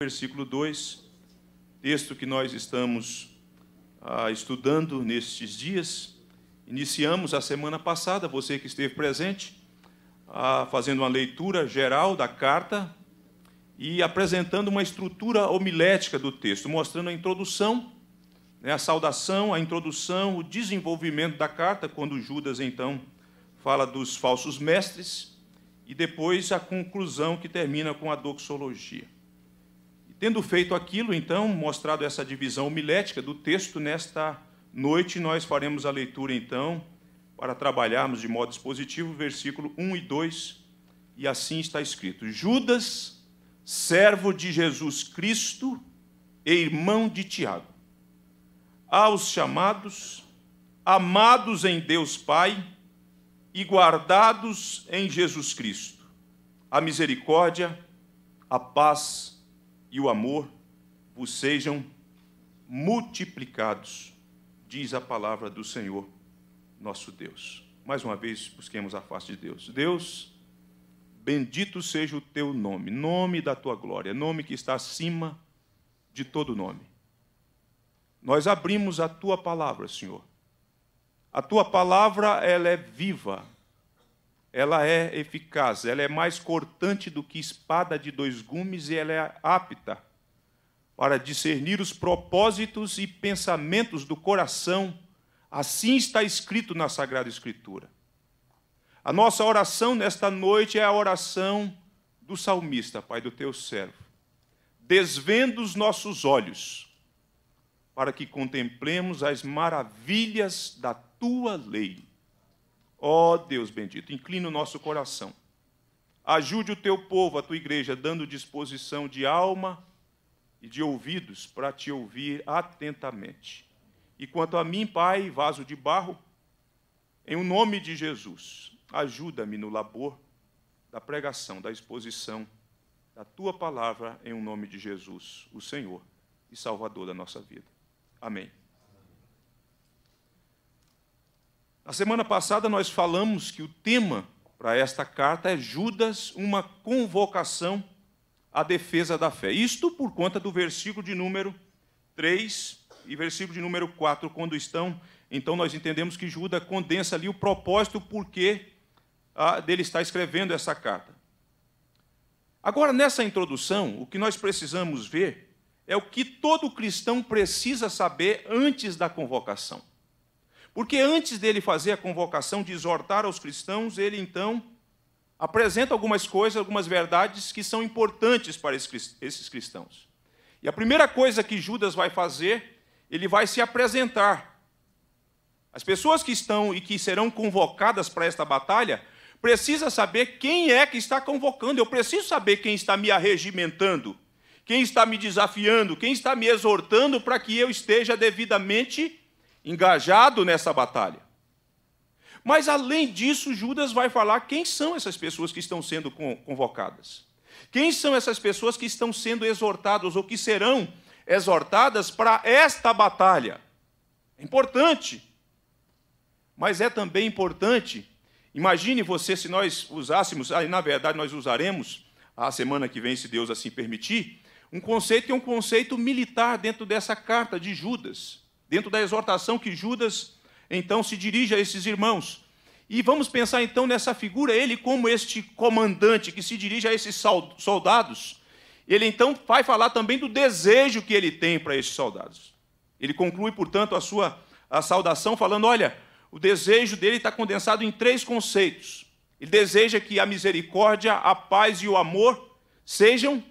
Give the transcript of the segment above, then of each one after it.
versículo 2, texto que nós estamos ah, estudando nestes dias. Iniciamos a semana passada, você que esteve presente, ah, fazendo uma leitura geral da carta e apresentando uma estrutura homilética do texto, mostrando a introdução, né, a saudação, a introdução, o desenvolvimento da carta, quando Judas então fala dos falsos mestres, e depois a conclusão que termina com a doxologia. Tendo feito aquilo, então, mostrado essa divisão milética do texto, nesta noite nós faremos a leitura, então, para trabalharmos de modo expositivo, versículo 1 e 2, e assim está escrito: Judas, servo de Jesus Cristo e irmão de Tiago, aos chamados, amados em Deus Pai e guardados em Jesus Cristo, a misericórdia, a paz e o amor vos sejam multiplicados, diz a palavra do Senhor, nosso Deus. Mais uma vez, busquemos a face de Deus. Deus, bendito seja o teu nome, nome da tua glória, nome que está acima de todo nome. Nós abrimos a tua palavra, Senhor. A tua palavra, ela é viva, ela é eficaz, ela é mais cortante do que espada de dois gumes e ela é apta para discernir os propósitos e pensamentos do coração. Assim está escrito na Sagrada Escritura. A nossa oração nesta noite é a oração do salmista, Pai do teu servo. Desvenda os nossos olhos para que contemplemos as maravilhas da tua lei Ó oh, Deus bendito, inclina o nosso coração. Ajude o teu povo, a tua igreja, dando disposição de alma e de ouvidos para te ouvir atentamente. E quanto a mim, Pai, vaso de barro, em o nome de Jesus, ajuda-me no labor da pregação, da exposição da tua palavra, em o nome de Jesus, o Senhor e Salvador da nossa vida. Amém. A semana passada, nós falamos que o tema para esta carta é Judas, uma convocação à defesa da fé. Isto por conta do versículo de número 3 e versículo de número 4, quando estão. Então, nós entendemos que Judas condensa ali o propósito, o porquê ah, dele está escrevendo essa carta. Agora, nessa introdução, o que nós precisamos ver é o que todo cristão precisa saber antes da convocação. Porque antes dele fazer a convocação de exortar aos cristãos, ele então apresenta algumas coisas, algumas verdades que são importantes para esses cristãos. E a primeira coisa que Judas vai fazer, ele vai se apresentar. As pessoas que estão e que serão convocadas para esta batalha precisa saber quem é que está convocando. Eu preciso saber quem está me arregimentando, quem está me desafiando, quem está me exortando para que eu esteja devidamente engajado nessa batalha. Mas, além disso, Judas vai falar quem são essas pessoas que estão sendo convocadas. Quem são essas pessoas que estão sendo exortadas ou que serão exortadas para esta batalha? É importante. Mas é também importante. Imagine você se nós usássemos, aí na verdade nós usaremos a semana que vem, se Deus assim permitir, um conceito que é um conceito militar dentro dessa carta de Judas dentro da exortação que Judas então se dirige a esses irmãos. E vamos pensar então nessa figura, ele como este comandante que se dirige a esses soldados, ele então vai falar também do desejo que ele tem para esses soldados. Ele conclui, portanto, a sua a saudação falando: olha, o desejo dele está condensado em três conceitos. Ele deseja que a misericórdia, a paz e o amor sejam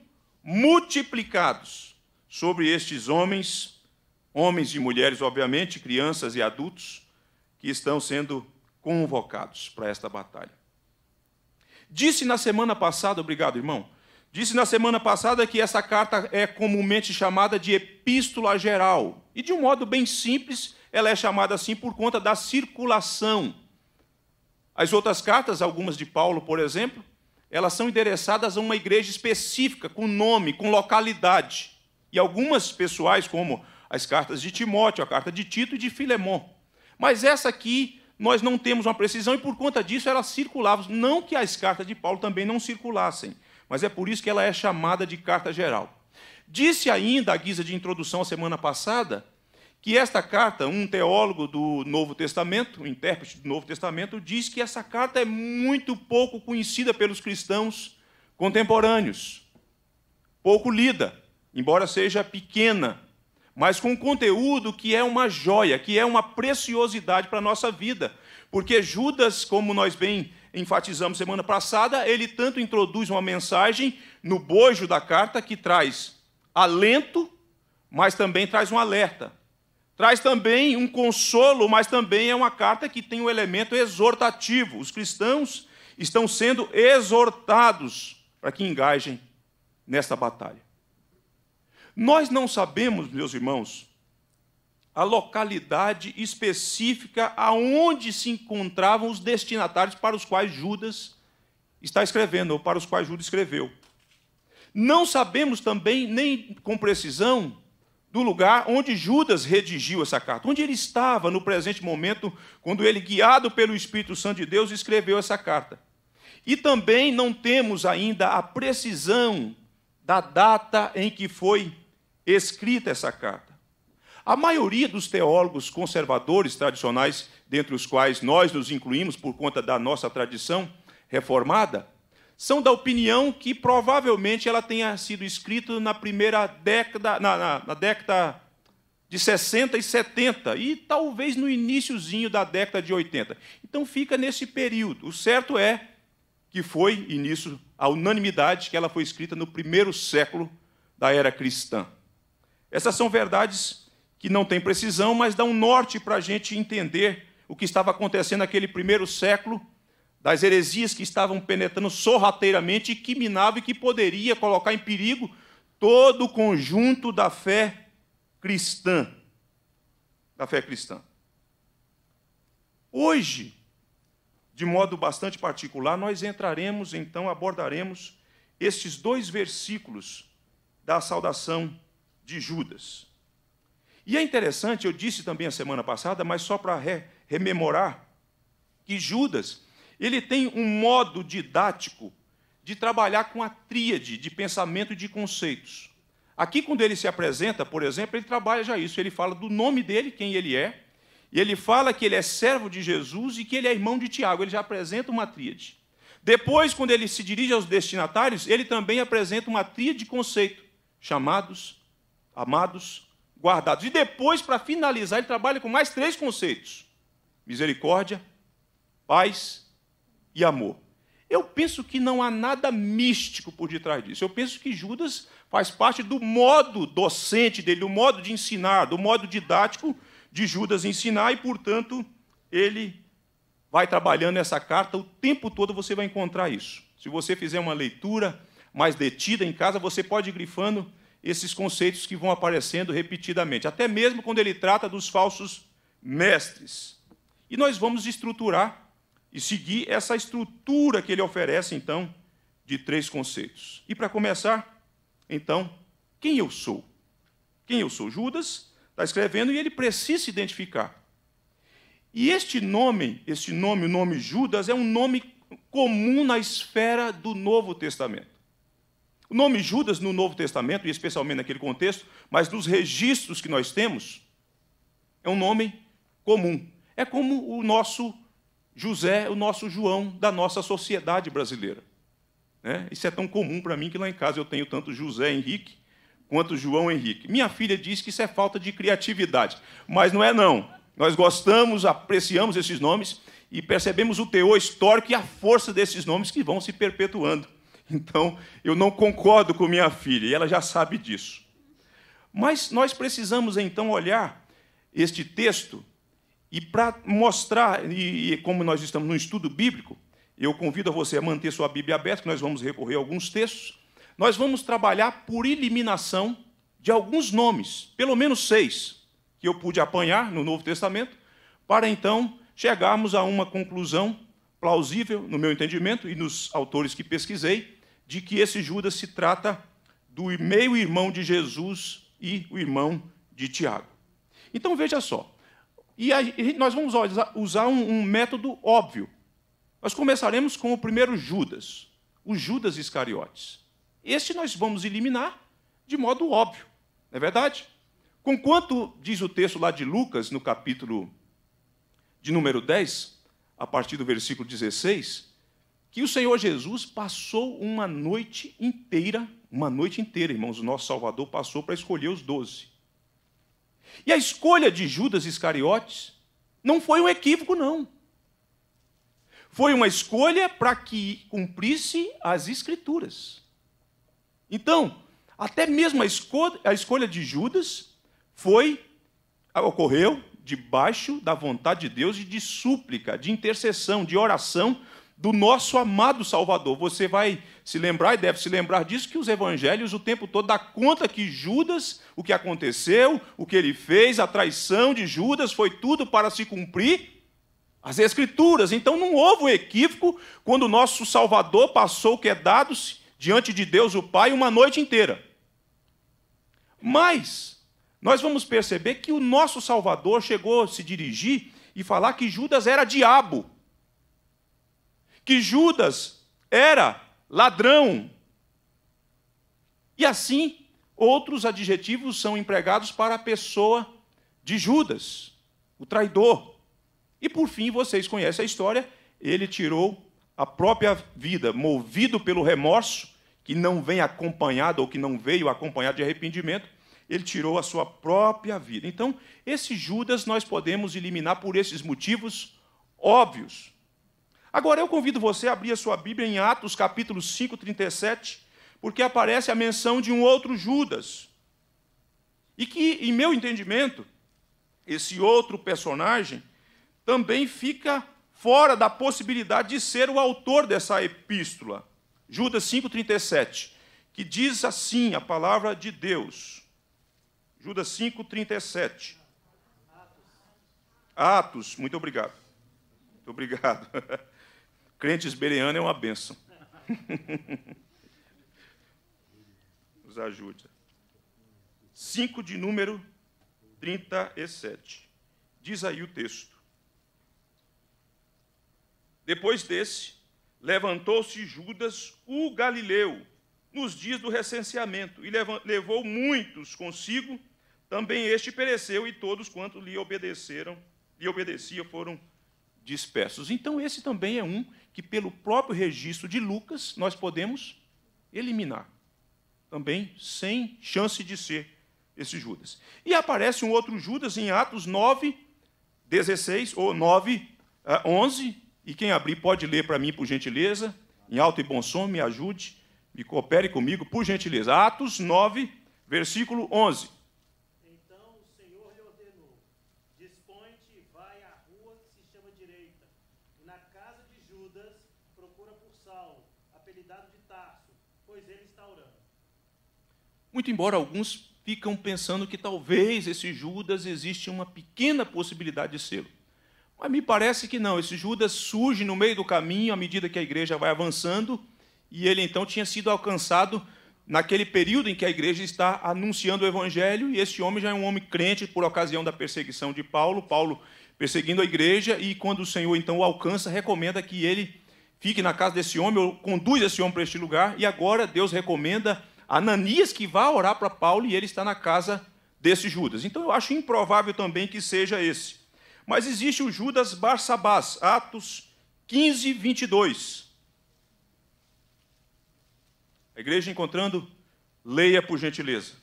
multiplicados sobre estes homens homens e mulheres, obviamente, crianças e adultos, que estão sendo convocados para esta batalha. Disse na semana passada, obrigado, irmão. Disse na semana passada que essa carta é comumente chamada de epístola geral. E de um modo bem simples, ela é chamada assim por conta da circulação. As outras cartas, algumas de Paulo, por exemplo, elas são endereçadas a uma igreja específica, com nome, com localidade. E algumas pessoais, como as cartas de Timóteo, a carta de Tito e de Filemão. Mas essa aqui nós não temos uma precisão e por conta disso ela circulava, não que as cartas de Paulo também não circulassem, mas é por isso que ela é chamada de carta geral. Disse ainda, à guisa de introdução a semana passada, que esta carta, um teólogo do Novo Testamento, um intérprete do Novo Testamento, diz que essa carta é muito pouco conhecida pelos cristãos contemporâneos, pouco lida, embora seja pequena mas com conteúdo que é uma joia, que é uma preciosidade para a nossa vida. Porque Judas, como nós bem enfatizamos semana passada, ele tanto introduz uma mensagem no bojo da carta que traz alento, mas também traz um alerta. Traz também um consolo, mas também é uma carta que tem um elemento exortativo. Os cristãos estão sendo exortados para que engajem nesta batalha. Nós não sabemos, meus irmãos, a localidade específica aonde se encontravam os destinatários para os quais Judas está escrevendo, ou para os quais Judas escreveu. Não sabemos também, nem com precisão, do lugar onde Judas redigiu essa carta, onde ele estava no presente momento, quando ele, guiado pelo Espírito Santo de Deus, escreveu essa carta. E também não temos ainda a precisão da data em que foi escrita essa carta. A maioria dos teólogos conservadores tradicionais, dentre os quais nós nos incluímos por conta da nossa tradição reformada, são da opinião que provavelmente ela tenha sido escrita na primeira década, na, na, na década de 60 e 70 e talvez no iníciozinho da década de 80. Então fica nesse período. O certo é que foi início a unanimidade que ela foi escrita no primeiro século da era cristã. Essas são verdades que não têm precisão, mas dão um norte para a gente entender o que estava acontecendo naquele primeiro século, das heresias que estavam penetrando sorrateiramente e que minava e que poderia colocar em perigo todo o conjunto da fé cristã. Da fé cristã. Hoje, de modo bastante particular, nós entraremos, então, abordaremos estes dois versículos da saudação de Judas. E é interessante, eu disse também a semana passada, mas só para re rememorar, que Judas ele tem um modo didático de trabalhar com a tríade de pensamento e de conceitos. Aqui, quando ele se apresenta, por exemplo, ele trabalha já isso. Ele fala do nome dele, quem ele é, e ele fala que ele é servo de Jesus e que ele é irmão de Tiago. Ele já apresenta uma tríade. Depois, quando ele se dirige aos destinatários, ele também apresenta uma tríade de conceito, chamados, amados, guardados. E depois, para finalizar, ele trabalha com mais três conceitos: misericórdia, paz e amor. Eu penso que não há nada místico por detrás disso. Eu penso que Judas faz parte do modo docente dele, do modo de ensinar, do modo didático de Judas ensinar, e, portanto, ele vai trabalhando essa carta o tempo todo, você vai encontrar isso. Se você fizer uma leitura mais detida em casa, você pode ir grifando esses conceitos que vão aparecendo repetidamente, até mesmo quando ele trata dos falsos mestres. E nós vamos estruturar e seguir essa estrutura que ele oferece, então, de três conceitos. E para começar, então, quem eu sou? Quem eu sou? Judas está escrevendo e ele precisa se identificar. E este nome, este nome, o nome Judas, é um nome comum na esfera do Novo Testamento. O nome Judas no Novo Testamento, e especialmente naquele contexto, mas nos registros que nós temos, é um nome comum. É como o nosso José, o nosso João da nossa sociedade brasileira. Né? Isso é tão comum para mim que lá em casa eu tenho tanto José Henrique quanto João Henrique. Minha filha diz que isso é falta de criatividade, mas não é não. Nós gostamos, apreciamos esses nomes e percebemos o teor histórico e a força desses nomes que vão se perpetuando. Então, eu não concordo com minha filha, e ela já sabe disso. Mas nós precisamos então olhar este texto e para mostrar, e, como nós estamos num estudo bíblico, eu convido a você a manter sua Bíblia aberta, que nós vamos recorrer a alguns textos. Nós vamos trabalhar por eliminação de alguns nomes, pelo menos seis, que eu pude apanhar no Novo Testamento, para então chegarmos a uma conclusão plausível, no meu entendimento, e nos autores que pesquisei, de que esse Judas se trata do meio-irmão de Jesus e o irmão de Tiago. Então veja só. E aí, nós vamos usar um, um método óbvio. Nós começaremos com o primeiro Judas, o Judas Iscariotes. Este nós vamos eliminar de modo óbvio, não é verdade? Conquanto diz o texto lá de Lucas, no capítulo de número 10, a partir do versículo 16, que o Senhor Jesus passou uma noite inteira, uma noite inteira, irmãos, o nosso Salvador passou para escolher os doze. E a escolha de Judas Iscariotes não foi um equívoco, não. Foi uma escolha para que cumprisse as Escrituras. Então, até mesmo a, escolha, a escolha de Judas foi, ocorreu debaixo da vontade de Deus e de súplica, de intercessão, de oração do nosso amado Salvador. Você vai se lembrar e deve se lembrar disso que os evangelhos o tempo todo dá conta que Judas, o que aconteceu, o que ele fez, a traição de Judas foi tudo para se cumprir as escrituras. Então não houve um equívoco quando o nosso Salvador passou o que é dado diante de Deus o Pai uma noite inteira. Mas nós vamos perceber que o nosso Salvador chegou a se dirigir e falar que Judas era diabo que Judas era ladrão. E assim, outros adjetivos são empregados para a pessoa de Judas, o traidor. E por fim, vocês conhecem a história, ele tirou a própria vida, movido pelo remorso, que não vem acompanhado ou que não veio acompanhado de arrependimento, ele tirou a sua própria vida. Então, esse Judas nós podemos eliminar por esses motivos óbvios. Agora eu convido você a abrir a sua Bíblia em Atos capítulo 5, 37, porque aparece a menção de um outro Judas. E que, em meu entendimento, esse outro personagem também fica fora da possibilidade de ser o autor dessa epístola. Judas 5:37, que diz assim a palavra de Deus. Judas 5:37. Atos, muito obrigado. Muito obrigado. Crente esberiano é uma benção. Nos ajuda. 5 de número 37. Diz aí o texto. Depois desse, levantou-se Judas, o Galileu, nos dias do recenseamento, e levou muitos consigo, também este pereceu, e todos quantos lhe obedeceram, lhe obedeciam, foram dispersos. Então, esse também é um que, pelo próprio registro de Lucas, nós podemos eliminar. Também sem chance de ser esse Judas. E aparece um outro Judas em Atos 9, 16 ou 9, 11. Ah, e quem abrir pode ler para mim, por gentileza, em alto e bom som, me ajude, me coopere comigo, por gentileza. Atos 9, versículo 11. Muito embora alguns ficam pensando que talvez esse Judas existe uma pequena possibilidade de sê Mas me parece que não. Esse Judas surge no meio do caminho à medida que a igreja vai avançando, e ele então tinha sido alcançado naquele período em que a igreja está anunciando o evangelho, e esse homem já é um homem crente por ocasião da perseguição de Paulo, Paulo perseguindo a igreja, e quando o Senhor então o alcança, recomenda que ele fique na casa desse homem, ou conduz esse homem para este lugar, e agora Deus recomenda Ananias que vai orar para Paulo e ele está na casa desse Judas. Então eu acho improvável também que seja esse. Mas existe o Judas Barsabás, Atos 15, 22. A igreja encontrando, leia por gentileza.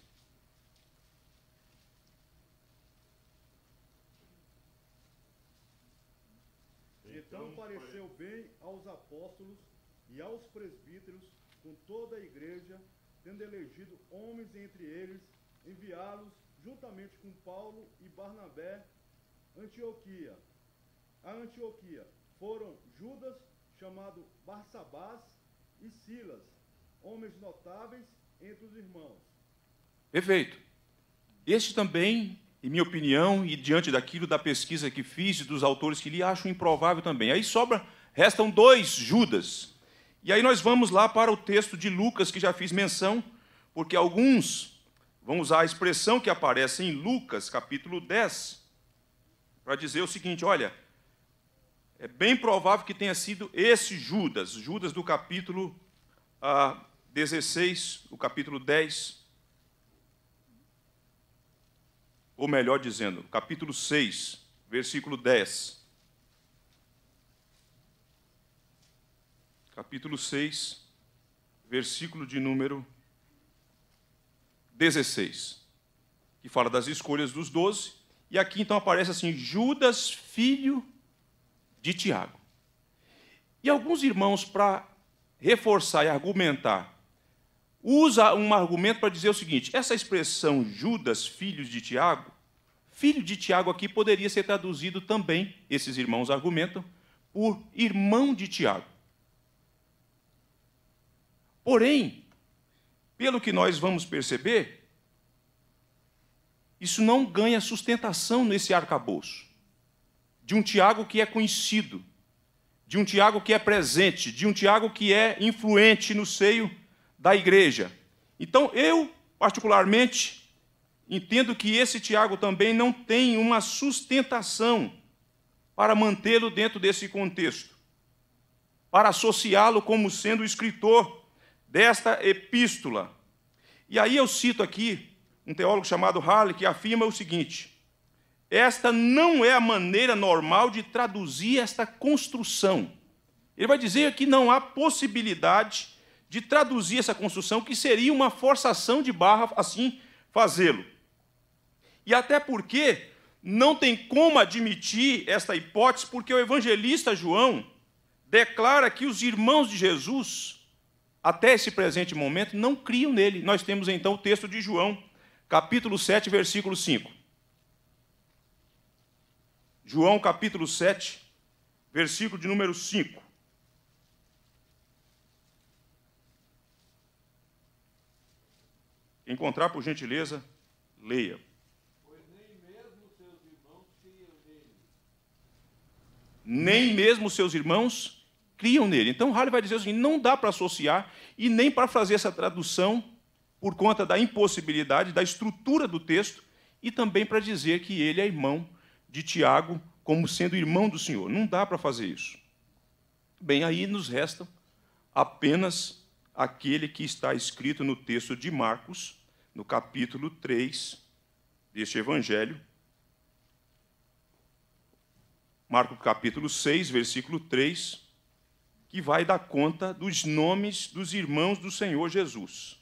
homens entre eles, enviá-los, juntamente com Paulo e Barnabé, Antioquia. A Antioquia foram Judas, chamado Barsabás, e Silas, homens notáveis entre os irmãos. Perfeito. Este também, em minha opinião, e diante daquilo da pesquisa que fiz e dos autores que li, acho improvável também. Aí sobra, restam dois Judas. E aí nós vamos lá para o texto de Lucas, que já fiz menção, porque alguns vão usar a expressão que aparece em Lucas capítulo 10 para dizer o seguinte: olha, é bem provável que tenha sido esse Judas, Judas do capítulo ah, 16, o capítulo 10, ou melhor dizendo, capítulo 6, versículo 10. Capítulo 6, versículo de número 16, que fala das escolhas dos doze. E aqui então aparece assim: Judas, filho de Tiago. E alguns irmãos, para reforçar e argumentar, usa um argumento para dizer o seguinte: essa expressão Judas, filho de Tiago, filho de Tiago aqui poderia ser traduzido também, esses irmãos argumentam, por irmão de Tiago. Porém, pelo que nós vamos perceber, isso não ganha sustentação nesse arcabouço. De um Tiago que é conhecido, de um Tiago que é presente, de um Tiago que é influente no seio da igreja. Então, eu, particularmente, entendo que esse Tiago também não tem uma sustentação para mantê-lo dentro desse contexto, para associá-lo como sendo escritor desta epístola. E aí eu cito aqui um teólogo chamado Harley que afirma o seguinte: esta não é a maneira normal de traduzir esta construção. Ele vai dizer que não há possibilidade de traduzir essa construção, que seria uma forçação de barra assim fazê-lo. E até porque não tem como admitir esta hipótese, porque o evangelista João declara que os irmãos de Jesus até esse presente momento, não criam nele. Nós temos então o texto de João, capítulo 7, versículo 5. João, capítulo 7, versículo de número 5. Encontrar, por gentileza, leia. Pois nem mesmo seus irmãos criam nele. Nem mesmo seus irmãos criam nele. Então, Harley vai dizer assim, não dá para associar e nem para fazer essa tradução por conta da impossibilidade da estrutura do texto e também para dizer que ele é irmão de Tiago, como sendo irmão do Senhor. Não dá para fazer isso. Bem, aí nos resta apenas aquele que está escrito no texto de Marcos, no capítulo 3 deste evangelho. Marcos capítulo 6, versículo 3 que vai dar conta dos nomes dos irmãos do Senhor Jesus.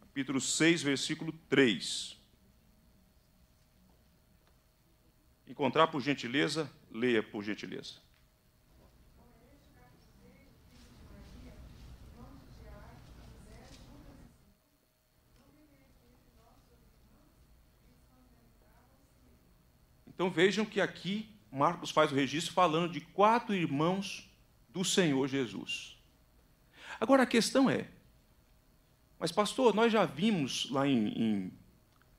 Capítulo 6, versículo 3. Encontrar por gentileza, leia por gentileza. Então vejam que aqui Marcos faz o registro falando de quatro irmãos do Senhor Jesus. Agora a questão é, mas pastor, nós já vimos lá em, em,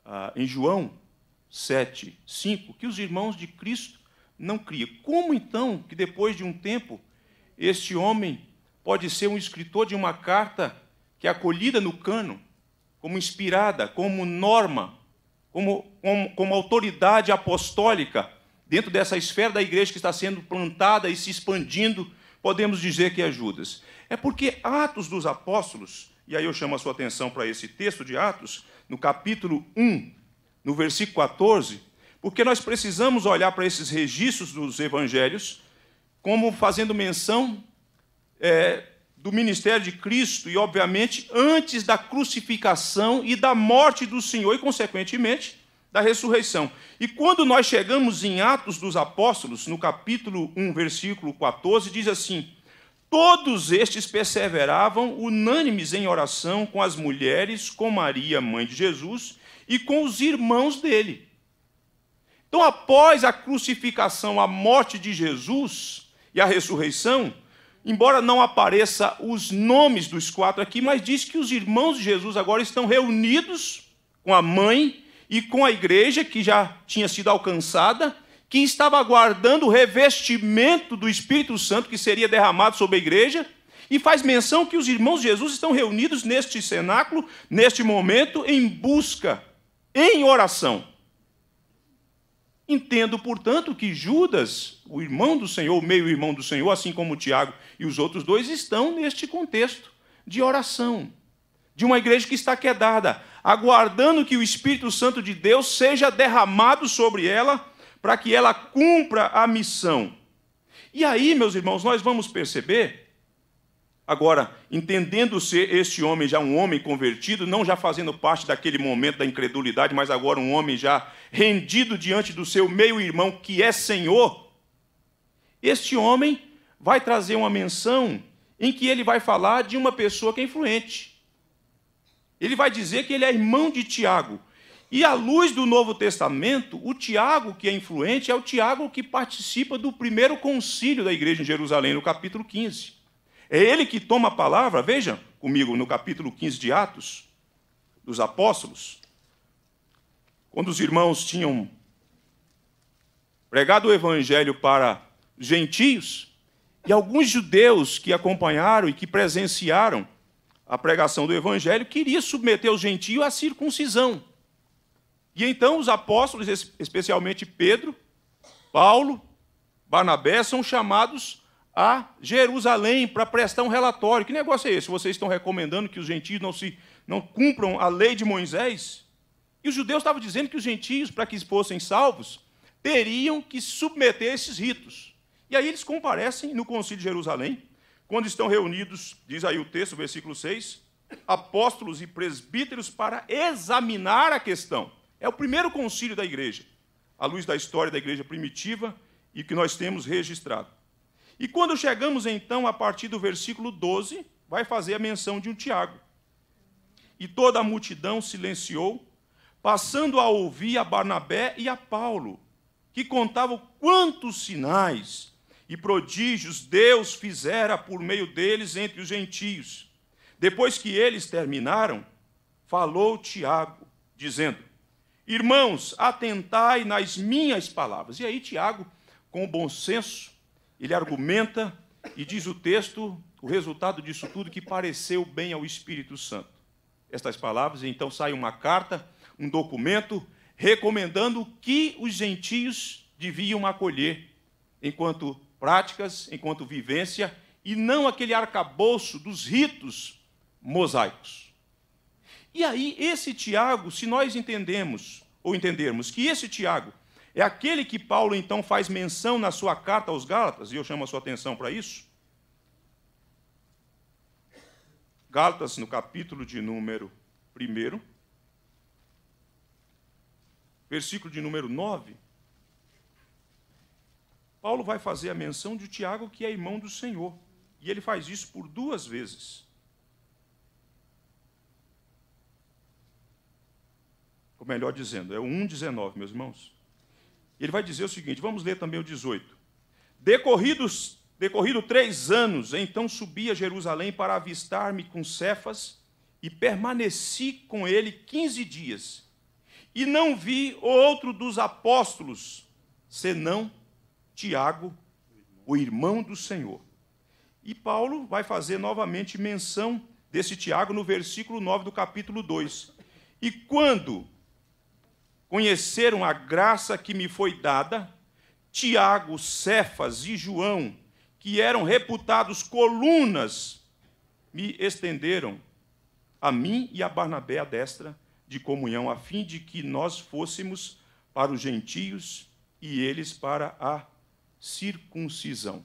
ah, em João 7, 5, que os irmãos de Cristo não criam. Como então que depois de um tempo este homem pode ser um escritor de uma carta que é acolhida no cano, como inspirada, como norma, como, como, como autoridade apostólica dentro dessa esfera da igreja que está sendo plantada e se expandindo, podemos dizer que é Judas? É porque Atos dos Apóstolos, e aí eu chamo a sua atenção para esse texto de Atos, no capítulo 1, no versículo 14, porque nós precisamos olhar para esses registros dos evangelhos como fazendo menção é, do ministério de Cristo e, obviamente, antes da crucificação e da morte do Senhor, e, consequentemente, da ressurreição. E quando nós chegamos em Atos dos Apóstolos, no capítulo 1, versículo 14, diz assim: Todos estes perseveravam unânimes em oração com as mulheres, com Maria, mãe de Jesus, e com os irmãos dele. Então, após a crucificação, a morte de Jesus e a ressurreição, embora não apareça os nomes dos quatro aqui, mas diz que os irmãos de Jesus agora estão reunidos com a mãe e com a igreja que já tinha sido alcançada, que estava aguardando o revestimento do Espírito Santo que seria derramado sobre a igreja, e faz menção que os irmãos de Jesus estão reunidos neste cenáculo, neste momento, em busca, em oração. Entendo, portanto, que Judas, o irmão do Senhor, o meio-irmão do Senhor, assim como Tiago e os outros dois, estão neste contexto de oração, de uma igreja que está quedada, aguardando que o Espírito Santo de Deus seja derramado sobre ela, para que ela cumpra a missão. E aí, meus irmãos, nós vamos perceber, agora, entendendo ser este homem já um homem convertido, não já fazendo parte daquele momento da incredulidade, mas agora um homem já rendido diante do seu meio-irmão que é Senhor, este homem vai trazer uma menção em que ele vai falar de uma pessoa que é influente. Ele vai dizer que ele é irmão de Tiago. E à luz do Novo Testamento, o Tiago que é influente é o Tiago que participa do primeiro concílio da igreja em Jerusalém, no capítulo 15. É ele que toma a palavra, veja comigo, no capítulo 15 de Atos, dos apóstolos. Quando os irmãos tinham pregado o evangelho para gentios, e alguns judeus que acompanharam e que presenciaram a pregação do Evangelho, queria submeter os gentios à circuncisão. E então os apóstolos, especialmente Pedro, Paulo, Barnabé, são chamados a Jerusalém para prestar um relatório. Que negócio é esse? Vocês estão recomendando que os gentios não, se, não cumpram a lei de Moisés? E os judeus estavam dizendo que os gentios, para que fossem salvos, teriam que submeter esses ritos. E aí eles comparecem no Concílio de Jerusalém, quando estão reunidos, diz aí o texto, versículo 6, apóstolos e presbíteros para examinar a questão. É o primeiro concílio da igreja, à luz da história da igreja primitiva e que nós temos registrado. E quando chegamos então a partir do versículo 12, vai fazer a menção de um Tiago. E toda a multidão silenciou, passando a ouvir a Barnabé e a Paulo, que contavam quantos sinais e prodígios Deus fizera por meio deles entre os gentios. Depois que eles terminaram, falou Tiago, dizendo: Irmãos, atentai nas minhas palavras. E aí, Tiago, com bom senso, ele argumenta e diz o texto, o resultado disso tudo, que pareceu bem ao Espírito Santo. Estas palavras, então, sai uma carta, um documento, recomendando que os gentios deviam acolher enquanto práticas enquanto vivência e não aquele arcabouço dos ritos mosaicos. E aí, esse Tiago, se nós entendemos ou entendermos que esse Tiago é aquele que Paulo então faz menção na sua carta aos Gálatas, e eu chamo a sua atenção para isso. Gálatas, no capítulo de número 1, versículo de número 9. Paulo vai fazer a menção de Tiago, que é irmão do Senhor. E ele faz isso por duas vezes. Ou melhor dizendo, é o 1,19, meus irmãos. Ele vai dizer o seguinte: vamos ler também o 18. Decorridos, decorrido três anos, então subi a Jerusalém para avistar-me com Cefas e permaneci com ele quinze dias. E não vi outro dos apóstolos, senão Tiago, o irmão do Senhor. E Paulo vai fazer novamente menção desse Tiago no versículo 9 do capítulo 2. E quando conheceram a graça que me foi dada, Tiago, Cefas e João, que eram reputados colunas, me estenderam a mim e a Barnabé a destra de comunhão, a fim de que nós fôssemos para os gentios e eles para a circuncisão.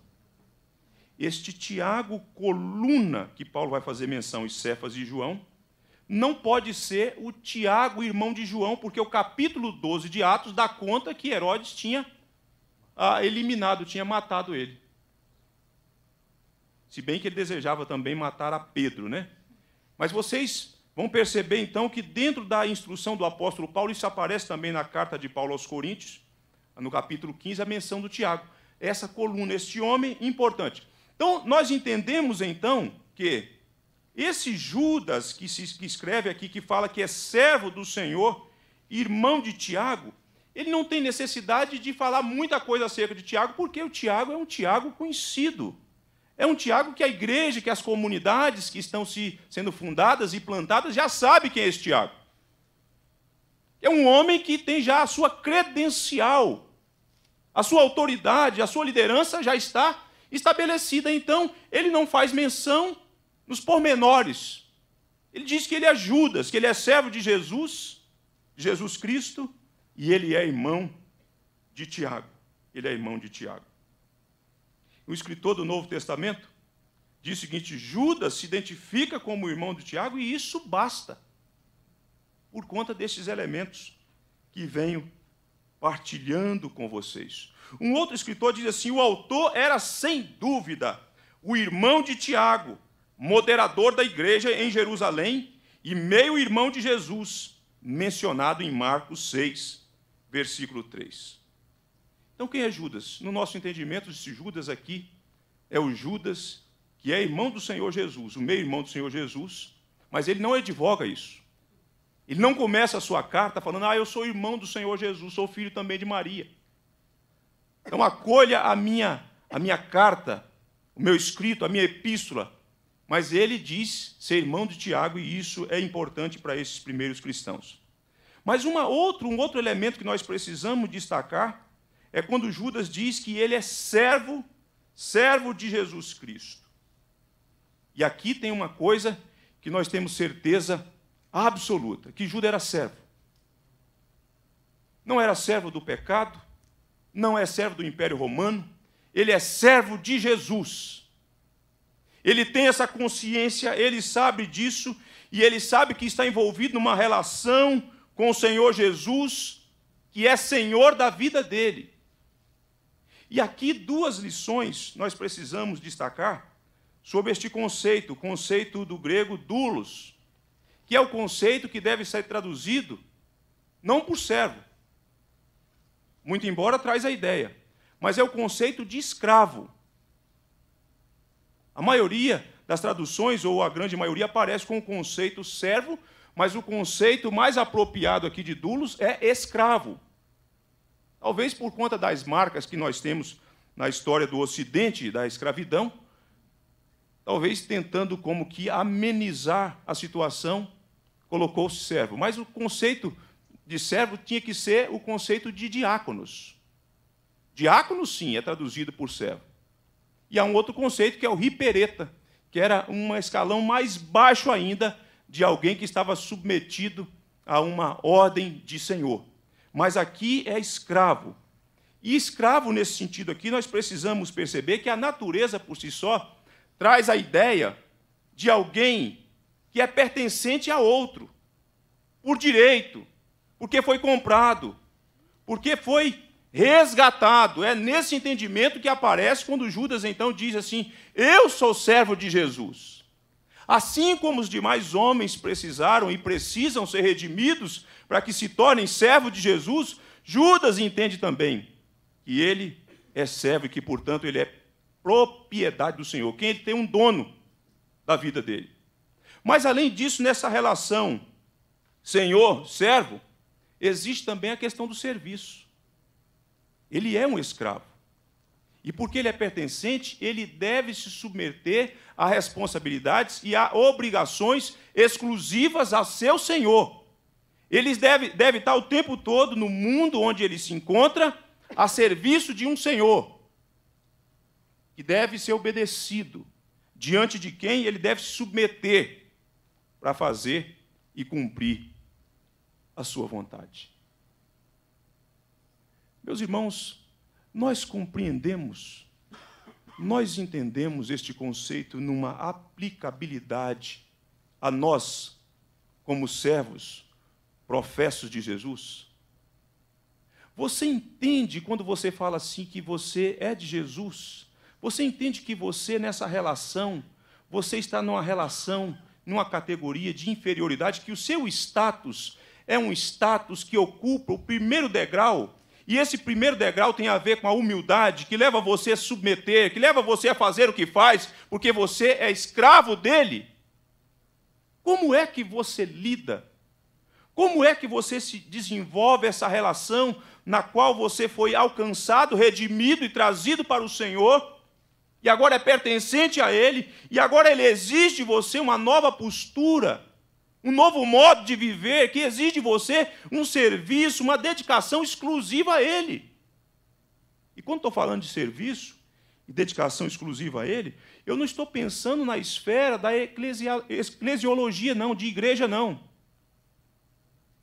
Este Tiago, coluna que Paulo vai fazer menção, e Cefas e João, não pode ser o Tiago, irmão de João, porque o capítulo 12 de Atos dá conta que Herodes tinha ah, eliminado, tinha matado ele. Se bem que ele desejava também matar a Pedro, né? Mas vocês vão perceber então que dentro da instrução do apóstolo Paulo, isso aparece também na carta de Paulo aos Coríntios, no capítulo 15, a menção do Tiago essa coluna, este homem importante. Então, nós entendemos então que esse Judas que, se, que escreve aqui, que fala que é servo do Senhor, irmão de Tiago, ele não tem necessidade de falar muita coisa acerca de Tiago, porque o Tiago é um Tiago conhecido. É um Tiago que a igreja, que as comunidades que estão se, sendo fundadas e plantadas já sabe quem é esse Tiago. É um homem que tem já a sua credencial a sua autoridade, a sua liderança já está estabelecida. Então, ele não faz menção nos pormenores. Ele diz que ele é Judas, que ele é servo de Jesus, Jesus Cristo, e ele é irmão de Tiago. Ele é irmão de Tiago. O escritor do Novo Testamento diz o seguinte: Judas se identifica como irmão de Tiago, e isso basta, por conta desses elementos que venho partilhando com vocês. Um outro escritor diz assim: o autor era, sem dúvida, o irmão de Tiago, moderador da igreja em Jerusalém e meio-irmão de Jesus, mencionado em Marcos 6, versículo 3. Então, quem é Judas? No nosso entendimento, esse Judas aqui é o Judas que é irmão do Senhor Jesus, o meio-irmão do Senhor Jesus, mas ele não advoga isso. Ele não começa a sua carta falando, ah, eu sou irmão do Senhor Jesus, sou filho também de Maria. Então acolha a minha, a minha carta, o meu escrito, a minha epístola. Mas ele diz ser irmão de Tiago, e isso é importante para esses primeiros cristãos. Mas uma outro, um outro elemento que nós precisamos destacar é quando Judas diz que ele é servo, servo de Jesus Cristo. E aqui tem uma coisa que nós temos certeza absoluta que Judas era servo. Não era servo do pecado, não é servo do Império Romano, ele é servo de Jesus. Ele tem essa consciência, ele sabe disso e ele sabe que está envolvido numa relação com o Senhor Jesus, que é Senhor da vida dele. E aqui duas lições nós precisamos destacar sobre este conceito, o conceito do grego dulos, que é o conceito que deve ser traduzido não por servo, muito embora traz a ideia, mas é o conceito de escravo. A maioria das traduções, ou a grande maioria, aparece com o conceito servo, mas o conceito mais apropriado aqui de Dulos é escravo. Talvez por conta das marcas que nós temos na história do Ocidente da escravidão, talvez tentando como que amenizar a situação colocou-se servo. Mas o conceito de servo tinha que ser o conceito de diáconos. Diácono, sim, é traduzido por servo. E há um outro conceito que é o ripereta, que era um escalão mais baixo ainda de alguém que estava submetido a uma ordem de senhor. Mas aqui é escravo. E escravo, nesse sentido aqui, nós precisamos perceber que a natureza por si só traz a ideia de alguém que é pertencente a outro, por direito, porque foi comprado, porque foi resgatado. É nesse entendimento que aparece quando Judas então diz assim: Eu sou servo de Jesus. Assim como os demais homens precisaram e precisam ser redimidos para que se tornem servo de Jesus, Judas entende também que ele é servo e que, portanto, ele é propriedade do Senhor. que ele tem um dono da vida dele. Mas além disso, nessa relação senhor-servo, existe também a questão do serviço. Ele é um escravo. E porque ele é pertencente, ele deve se submeter a responsabilidades e a obrigações exclusivas a seu senhor. Ele deve, deve estar o tempo todo no mundo onde ele se encontra, a serviço de um senhor, que deve ser obedecido, diante de quem ele deve se submeter para fazer e cumprir a sua vontade. Meus irmãos, nós compreendemos, nós entendemos este conceito numa aplicabilidade a nós, como servos, professos de Jesus? Você entende quando você fala assim que você é de Jesus? Você entende que você, nessa relação, você está numa relação numa categoria de inferioridade, que o seu status é um status que ocupa o primeiro degrau. E esse primeiro degrau tem a ver com a humildade, que leva você a submeter, que leva você a fazer o que faz, porque você é escravo dele. Como é que você lida? Como é que você se desenvolve essa relação na qual você foi alcançado, redimido e trazido para o Senhor? e agora é pertencente a Ele, e agora Ele exige de você uma nova postura, um novo modo de viver, que exige de você um serviço, uma dedicação exclusiva a Ele. E quando estou falando de serviço e dedicação exclusiva a Ele, eu não estou pensando na esfera da eclesiologia, não, de igreja, não.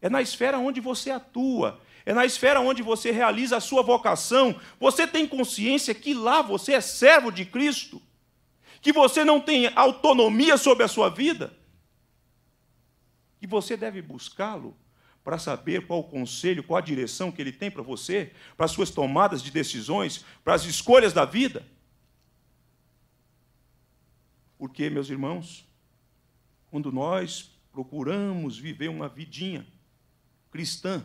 É na esfera onde você atua, é na esfera onde você realiza a sua vocação, você tem consciência que lá você é servo de Cristo, que você não tem autonomia sobre a sua vida, e você deve buscá-lo para saber qual o conselho, qual a direção que ele tem para você, para as suas tomadas de decisões, para as escolhas da vida. Porque, meus irmãos, quando nós procuramos viver uma vidinha cristã,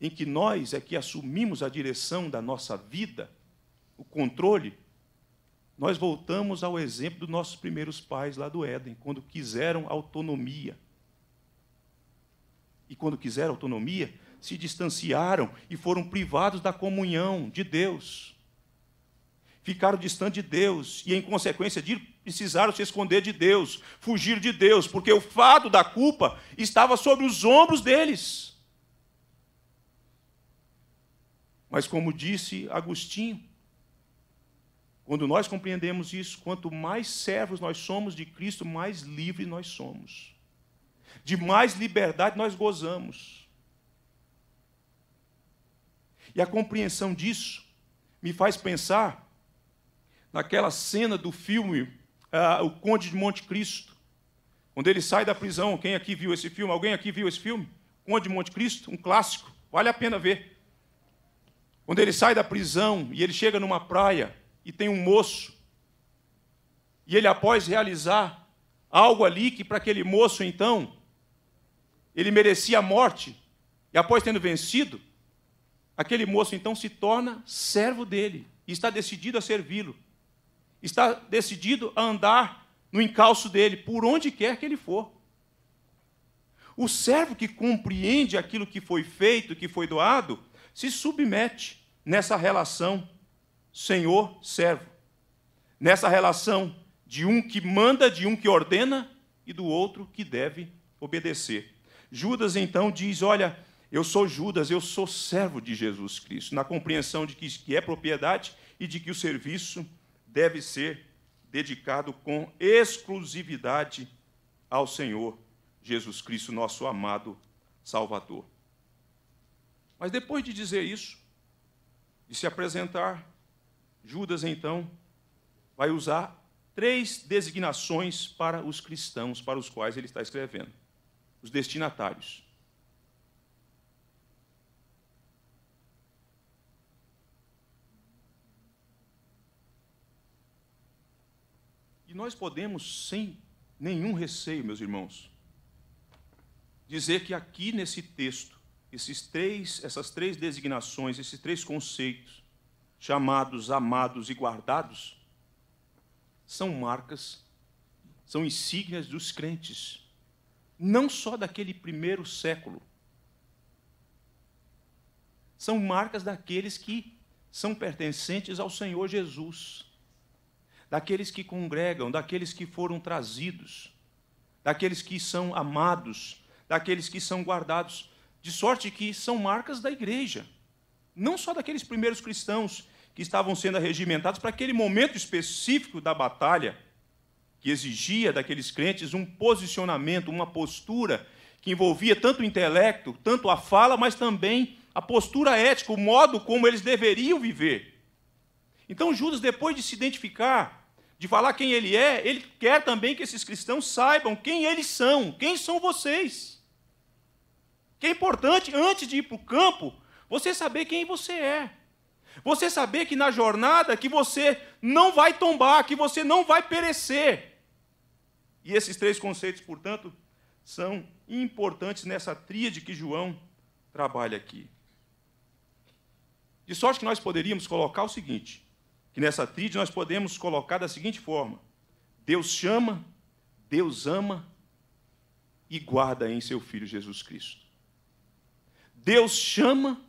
em que nós é que assumimos a direção da nossa vida, o controle, nós voltamos ao exemplo dos nossos primeiros pais lá do Éden, quando quiseram autonomia. E quando quiseram autonomia, se distanciaram e foram privados da comunhão de Deus. Ficaram distantes de Deus e, em consequência disso, precisaram se esconder de Deus, fugir de Deus, porque o fado da culpa estava sobre os ombros deles. Mas, como disse Agostinho, quando nós compreendemos isso, quanto mais servos nós somos de Cristo, mais livres nós somos. De mais liberdade nós gozamos. E a compreensão disso me faz pensar naquela cena do filme uh, O Conde de Monte Cristo, quando ele sai da prisão. Quem aqui viu esse filme? Alguém aqui viu esse filme? Conde de Monte Cristo, um clássico, vale a pena ver. Quando ele sai da prisão e ele chega numa praia e tem um moço, e ele, após realizar algo ali que para aquele moço, então, ele merecia a morte, e após tendo vencido, aquele moço então se torna servo dele, e está decidido a servi-lo, está decidido a andar no encalço dele, por onde quer que ele for. O servo que compreende aquilo que foi feito, que foi doado, se submete nessa relação senhor-servo, nessa relação de um que manda, de um que ordena e do outro que deve obedecer. Judas então diz: Olha, eu sou Judas, eu sou servo de Jesus Cristo, na compreensão de que é propriedade e de que o serviço deve ser dedicado com exclusividade ao Senhor Jesus Cristo, nosso amado Salvador. Mas depois de dizer isso e se apresentar, Judas então vai usar três designações para os cristãos para os quais ele está escrevendo: os destinatários. E nós podemos, sem nenhum receio, meus irmãos, dizer que aqui nesse texto, esses três, essas três designações, esses três conceitos, chamados, amados e guardados, são marcas, são insígnias dos crentes, não só daquele primeiro século. São marcas daqueles que são pertencentes ao Senhor Jesus, daqueles que congregam, daqueles que foram trazidos, daqueles que são amados, daqueles que são guardados de sorte que são marcas da igreja, não só daqueles primeiros cristãos que estavam sendo arregimentados para aquele momento específico da batalha, que exigia daqueles crentes um posicionamento, uma postura que envolvia tanto o intelecto, tanto a fala, mas também a postura ética, o modo como eles deveriam viver. Então Judas, depois de se identificar, de falar quem ele é, ele quer também que esses cristãos saibam quem eles são, quem são vocês é importante, antes de ir para o campo, você saber quem você é. Você saber que na jornada que você não vai tombar, que você não vai perecer. E esses três conceitos, portanto, são importantes nessa tríade que João trabalha aqui. De sorte que nós poderíamos colocar o seguinte, que nessa tríade nós podemos colocar da seguinte forma: Deus chama, Deus ama e guarda em seu filho Jesus Cristo. Deus chama,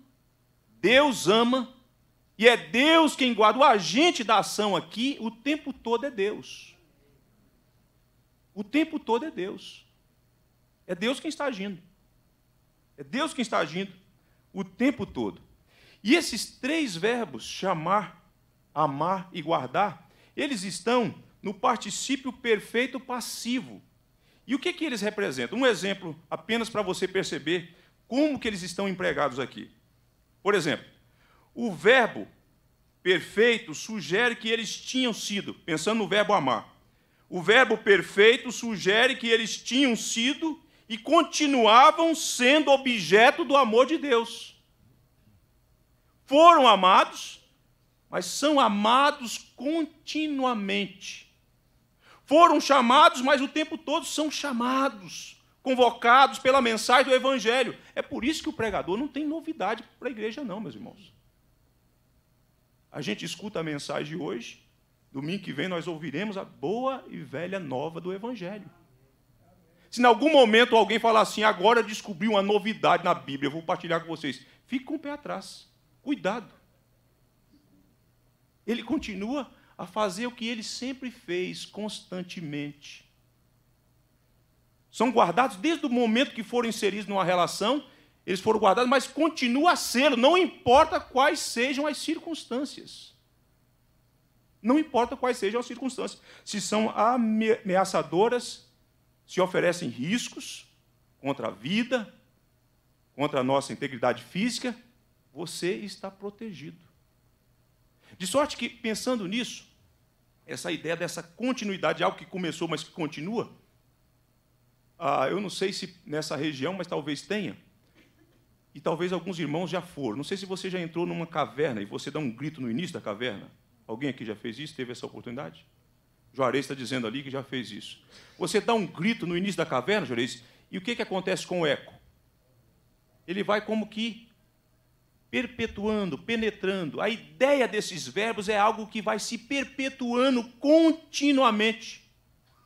Deus ama, e é Deus quem guarda. O agente da ação aqui, o tempo todo é Deus. O tempo todo é Deus. É Deus quem está agindo. É Deus quem está agindo o tempo todo. E esses três verbos, chamar, amar e guardar, eles estão no particípio perfeito passivo. E o que, que eles representam? Um exemplo apenas para você perceber como que eles estão empregados aqui? Por exemplo, o verbo perfeito sugere que eles tinham sido, pensando no verbo amar. O verbo perfeito sugere que eles tinham sido e continuavam sendo objeto do amor de Deus. Foram amados, mas são amados continuamente. Foram chamados, mas o tempo todo são chamados convocados pela mensagem do Evangelho. É por isso que o pregador não tem novidade para a igreja, não, meus irmãos. A gente escuta a mensagem hoje, domingo que vem nós ouviremos a boa e velha nova do Evangelho. Se em algum momento alguém falar assim, agora descobri uma novidade na Bíblia, eu vou partilhar com vocês, fique com o pé atrás. Cuidado. Ele continua a fazer o que ele sempre fez constantemente. São guardados desde o momento que foram inseridos numa relação, eles foram guardados, mas continua a ser, não importa quais sejam as circunstâncias. Não importa quais sejam as circunstâncias. Se são ameaçadoras, se oferecem riscos contra a vida, contra a nossa integridade física, você está protegido. De sorte que, pensando nisso, essa ideia dessa continuidade, algo que começou, mas que continua, ah, eu não sei se nessa região, mas talvez tenha. E talvez alguns irmãos já foram. Não sei se você já entrou numa caverna e você dá um grito no início da caverna. Alguém aqui já fez isso? Teve essa oportunidade? Juarez está dizendo ali que já fez isso. Você dá um grito no início da caverna, Juarez, e o que, que acontece com o eco? Ele vai como que perpetuando, penetrando. A ideia desses verbos é algo que vai se perpetuando continuamente.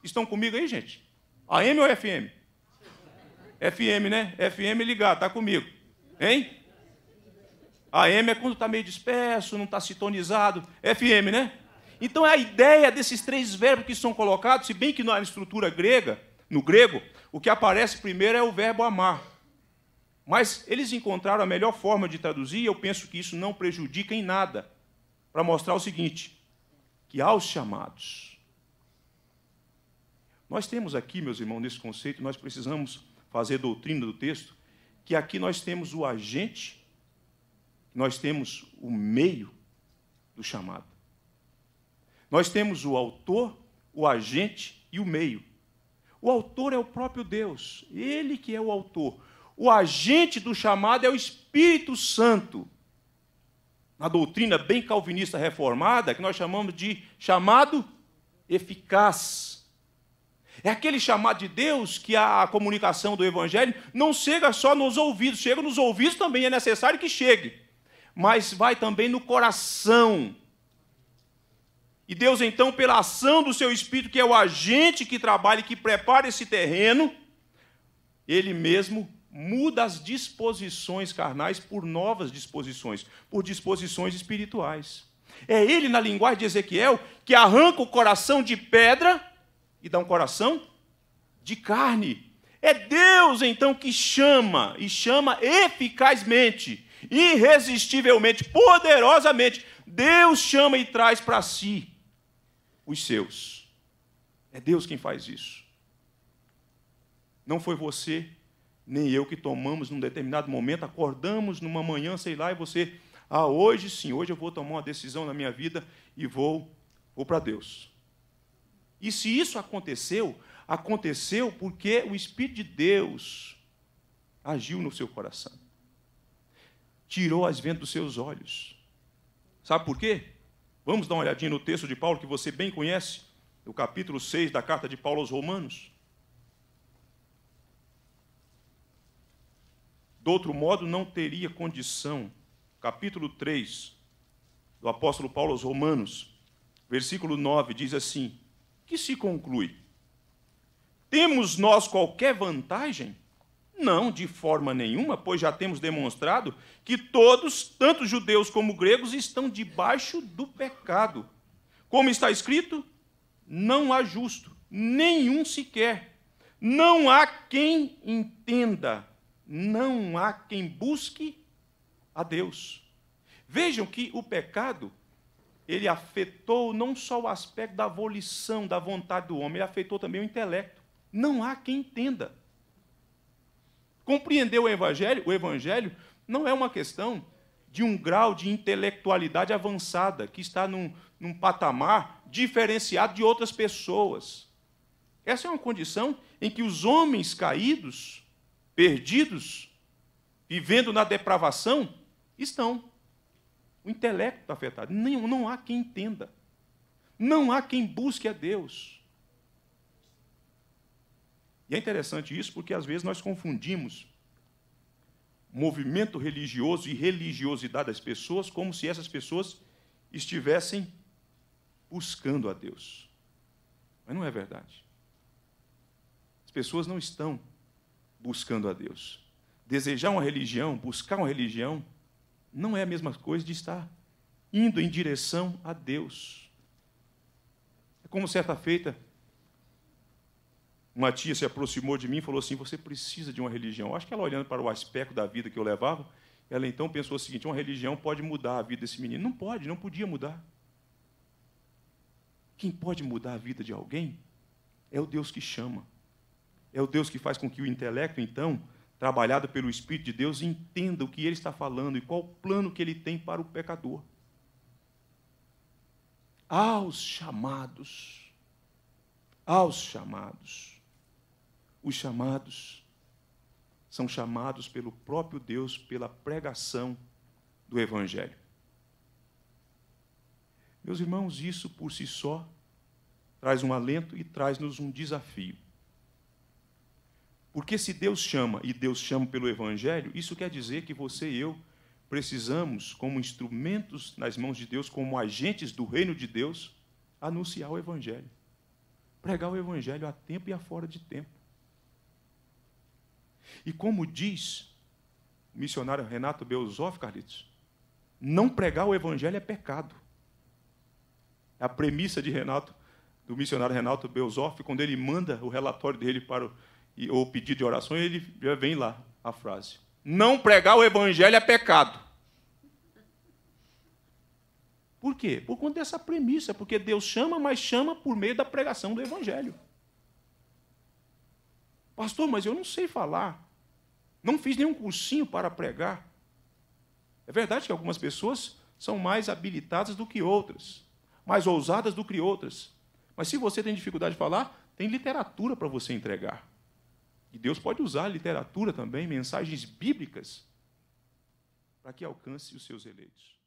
Estão comigo aí, gente? AM ou FM? FM, né? FM ligar, tá comigo. Hein? AM é quando está meio disperso, não está sintonizado. FM, né? Então é a ideia desses três verbos que são colocados, se bem que na estrutura grega, no grego, o que aparece primeiro é o verbo amar. Mas eles encontraram a melhor forma de traduzir, e eu penso que isso não prejudica em nada, para mostrar o seguinte: que aos chamados, nós temos aqui, meus irmãos, nesse conceito, nós precisamos fazer doutrina do texto, que aqui nós temos o agente, nós temos o meio do chamado. Nós temos o autor, o agente e o meio. O autor é o próprio Deus, ele que é o autor. O agente do chamado é o Espírito Santo. Na doutrina bem calvinista reformada, que nós chamamos de chamado eficaz. É aquele chamado de Deus que a comunicação do Evangelho não chega só nos ouvidos, chega nos ouvidos também, é necessário que chegue, mas vai também no coração. E Deus, então, pela ação do seu Espírito, que é o agente que trabalha e que prepara esse terreno, ele mesmo muda as disposições carnais por novas disposições, por disposições espirituais. É ele, na linguagem de Ezequiel, que arranca o coração de pedra e dá um coração de carne. É Deus então que chama, e chama eficazmente, irresistivelmente, poderosamente. Deus chama e traz para si os seus. É Deus quem faz isso. Não foi você, nem eu que tomamos num determinado momento, acordamos numa manhã, sei lá, e você, ah, hoje sim, hoje eu vou tomar uma decisão na minha vida e vou, vou para Deus. E se isso aconteceu, aconteceu porque o Espírito de Deus agiu no seu coração. Tirou as vendas dos seus olhos. Sabe por quê? Vamos dar uma olhadinha no texto de Paulo que você bem conhece, o capítulo 6 da carta de Paulo aos Romanos. Do outro modo, não teria condição. Capítulo 3 do apóstolo Paulo aos Romanos, versículo 9, diz assim: que se conclui: temos nós qualquer vantagem? Não, de forma nenhuma, pois já temos demonstrado que todos, tanto judeus como gregos, estão debaixo do pecado. Como está escrito, não há justo, nenhum sequer. Não há quem entenda, não há quem busque a Deus. Vejam que o pecado ele afetou não só o aspecto da volição, da vontade do homem, ele afetou também o intelecto. Não há quem entenda. Compreender o evangelho, o evangelho não é uma questão de um grau de intelectualidade avançada, que está num, num patamar diferenciado de outras pessoas. Essa é uma condição em que os homens caídos, perdidos, vivendo na depravação, estão. O intelecto está afetado. Não, não há quem entenda. Não há quem busque a Deus. E é interessante isso porque às vezes nós confundimos movimento religioso e religiosidade das pessoas como se essas pessoas estivessem buscando a Deus. Mas não é verdade. As pessoas não estão buscando a Deus. Desejar uma religião, buscar uma religião, não é a mesma coisa de estar indo em direção a Deus. É como certa feita, uma tia se aproximou de mim e falou assim: Você precisa de uma religião. Acho que ela, olhando para o aspecto da vida que eu levava, ela então pensou o seguinte: Uma religião pode mudar a vida desse menino. Não pode, não podia mudar. Quem pode mudar a vida de alguém é o Deus que chama. É o Deus que faz com que o intelecto, então, trabalhado pelo Espírito de Deus, entenda o que ele está falando e qual o plano que ele tem para o pecador. Aos chamados, aos chamados, os chamados são chamados pelo próprio Deus pela pregação do Evangelho. Meus irmãos, isso por si só traz um alento e traz-nos um desafio. Porque se Deus chama e Deus chama pelo Evangelho, isso quer dizer que você e eu precisamos, como instrumentos nas mãos de Deus, como agentes do reino de Deus, anunciar o Evangelho. Pregar o Evangelho a tempo e a fora de tempo. E como diz o missionário Renato Beusoff, Carlitos, não pregar o Evangelho é pecado. É a premissa de Renato, do missionário Renato Beusoff, quando ele manda o relatório dele para o ou pedido de oração, ele já vem lá a frase. Não pregar o evangelho é pecado. Por quê? Por conta dessa premissa, porque Deus chama, mas chama por meio da pregação do evangelho. Pastor, mas eu não sei falar. Não fiz nenhum cursinho para pregar. É verdade que algumas pessoas são mais habilitadas do que outras, mais ousadas do que outras. Mas se você tem dificuldade de falar, tem literatura para você entregar. E Deus pode usar literatura também, mensagens bíblicas, para que alcance os seus eleitos.